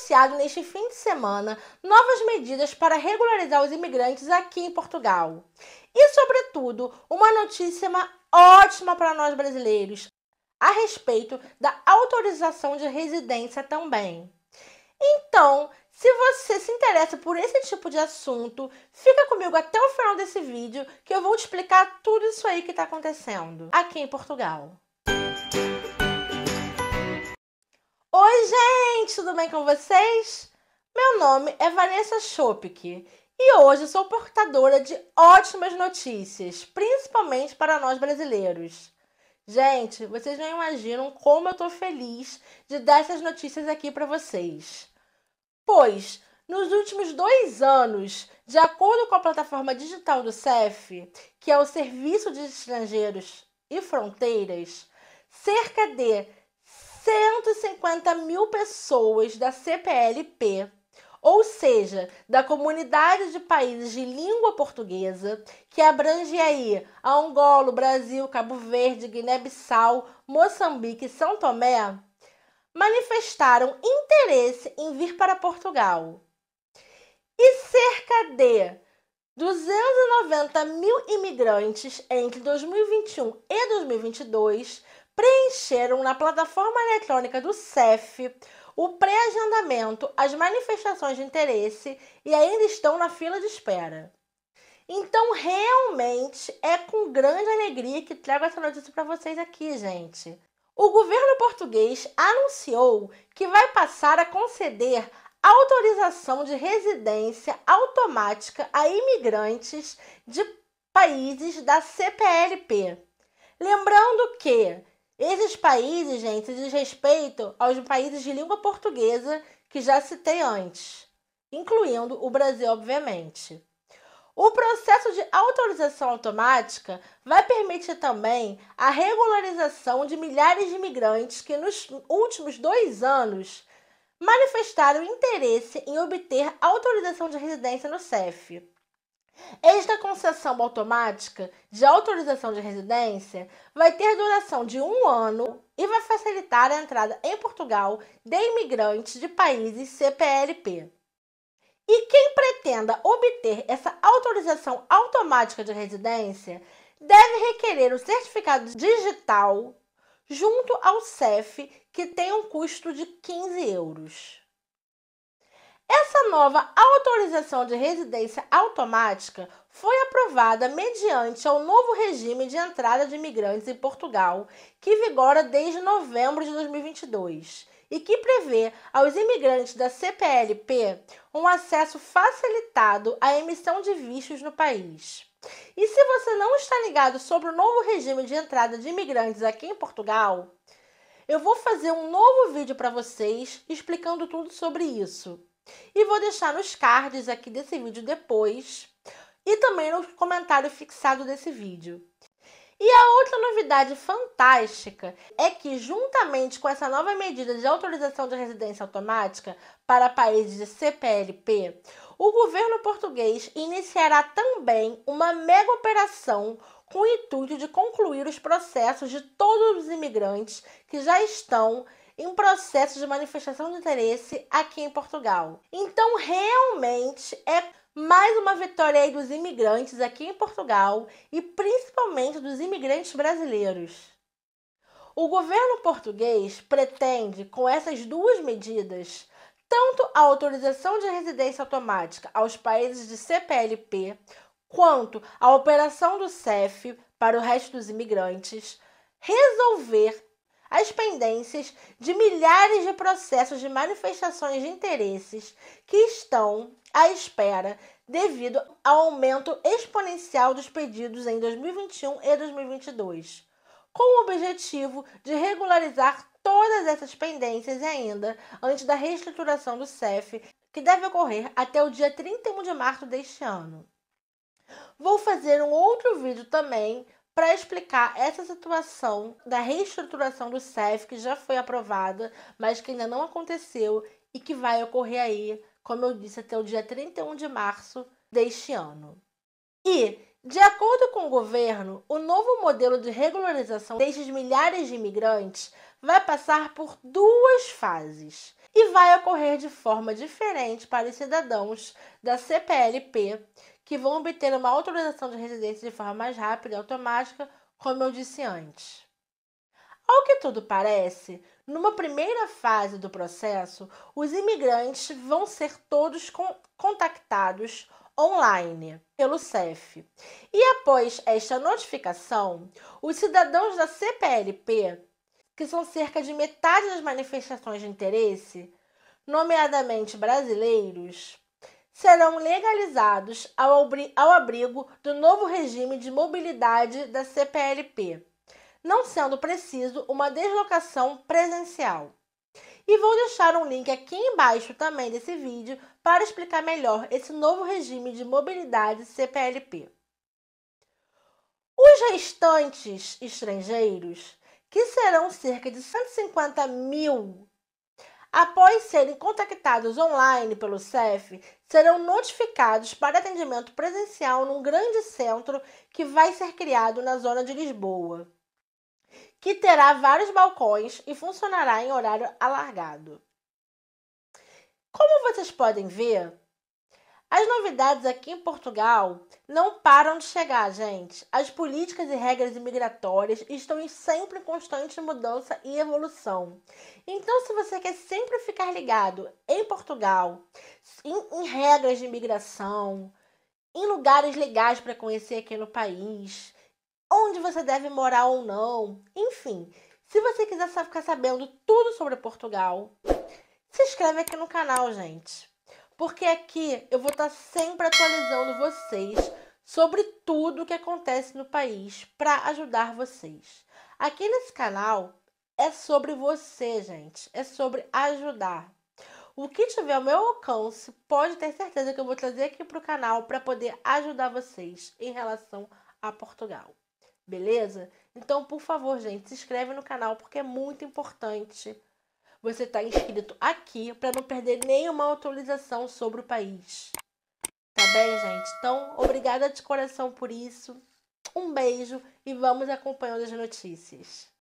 anunciado neste fim de semana novas medidas para regularizar os imigrantes aqui em Portugal. E, sobretudo, uma notícia ótima para nós brasileiros a respeito da autorização de residência também. Então, se você se interessa por esse tipo de assunto, fica comigo até o final desse vídeo que eu vou te explicar tudo isso aí que está acontecendo aqui em Portugal. ouvintes, tudo bem com vocês? Meu nome é Vanessa Schopik e hoje sou portadora de ótimas notícias, principalmente para nós brasileiros. Gente, vocês não imaginam como eu estou feliz de dar essas notícias aqui para vocês. Pois, nos últimos dois anos, de acordo com a plataforma digital do CEF, que é o Serviço de Estrangeiros e Fronteiras, cerca de 150 mil pessoas da CPLP, ou seja, da comunidade de países de língua portuguesa, que abrange aí Angola, Brasil, Cabo Verde, Guiné-Bissau, Moçambique e São Tomé, manifestaram interesse em vir para Portugal. E cerca de 290 mil imigrantes entre 2021 e 2022 preencheram na plataforma eletrônica do CEF o pré-agendamento, as manifestações de interesse e ainda estão na fila de espera. Então, realmente é com grande alegria que trago essa notícia para vocês aqui, gente. O governo português anunciou que vai passar a conceder autorização de residência automática a imigrantes de países da CPLP. Lembrando que esses países, gente, diz respeito aos países de língua portuguesa que já citei antes, incluindo o Brasil, obviamente. O processo de autorização automática vai permitir também a regularização de milhares de imigrantes que nos últimos dois anos manifestaram interesse em obter autorização de residência no CEF. Esta concessão automática de autorização de residência vai ter duração de um ano e vai facilitar a entrada em Portugal de imigrantes de países CPLP. E quem pretenda obter essa autorização automática de residência deve requerer o certificado digital junto ao CEF, que tem um custo de 15 euros. Essa nova autorização de residência automática foi aprovada mediante ao novo regime de entrada de imigrantes em Portugal, que vigora desde novembro de 2022 e que prevê aos imigrantes da CPLP um acesso facilitado à emissão de vistos no país. E se você não está ligado sobre o novo regime de entrada de imigrantes aqui em Portugal, eu vou fazer um novo vídeo para vocês explicando tudo sobre isso. E vou deixar nos cards aqui desse vídeo depois e também no comentário fixado desse vídeo. E a outra novidade fantástica é que, juntamente com essa nova medida de autorização de residência automática para países de CPLP, o governo português iniciará também uma mega operação com o intuito de concluir os processos de todos os imigrantes que já estão em processo de manifestação de interesse aqui em Portugal. Então, realmente é mais uma vitória aí dos imigrantes aqui em Portugal e principalmente dos imigrantes brasileiros. O governo português pretende, com essas duas medidas, tanto a autorização de residência automática aos países de CPLP, quanto a operação do CEF para o resto dos imigrantes, resolver as pendências de milhares de processos de manifestações de interesses que estão à espera devido ao aumento exponencial dos pedidos em 2021 e 2022, com o objetivo de regularizar todas essas pendências ainda antes da reestruturação do CEF, que deve ocorrer até o dia 31 de março deste ano. Vou fazer um outro vídeo também para explicar essa situação da reestruturação do CEF, que já foi aprovada, mas que ainda não aconteceu e que vai ocorrer aí, como eu disse, até o dia 31 de março deste ano. E, de acordo com o governo, o novo modelo de regularização destes milhares de imigrantes vai passar por duas fases e vai ocorrer de forma diferente para os cidadãos da CPLP que vão obter uma autorização de residência de forma mais rápida e automática, como eu disse antes. Ao que tudo parece, numa primeira fase do processo, os imigrantes vão ser todos contactados online pelo CEF. E após esta notificação, os cidadãos da CPLP, que são cerca de metade das manifestações de interesse, nomeadamente brasileiros, serão legalizados ao, ao abrigo do novo regime de mobilidade da CPLP, não sendo preciso uma deslocação presencial. E vou deixar um link aqui embaixo também desse vídeo para explicar melhor esse novo regime de mobilidade CPLP. Os restantes estrangeiros, que serão cerca de 150 mil Após serem contactados online pelo CEF, serão notificados para atendimento presencial num grande centro que vai ser criado na zona de Lisboa, que terá vários balcões e funcionará em horário alargado. Como vocês podem ver, as novidades aqui em Portugal não param de chegar, gente. As políticas e regras imigratórias estão em sempre constante mudança e evolução. Então, se você quer sempre ficar ligado em Portugal, em, em regras de imigração, em lugares legais para conhecer aqui no país, onde você deve morar ou não, enfim, se você quiser ficar sabendo tudo sobre Portugal, se inscreve aqui no canal, gente porque aqui eu vou estar tá sempre atualizando vocês sobre tudo o que acontece no país para ajudar vocês. Aqui nesse canal é sobre você, gente, é sobre ajudar. O que tiver ao meu alcance, pode ter certeza que eu vou trazer aqui para o canal para poder ajudar vocês em relação a Portugal. Beleza? Então, por favor, gente, se inscreve no canal porque é muito importante você está inscrito aqui para não perder nenhuma atualização sobre o país. Tá bem, gente? Então, obrigada de coração por isso. Um beijo e vamos acompanhando as notícias.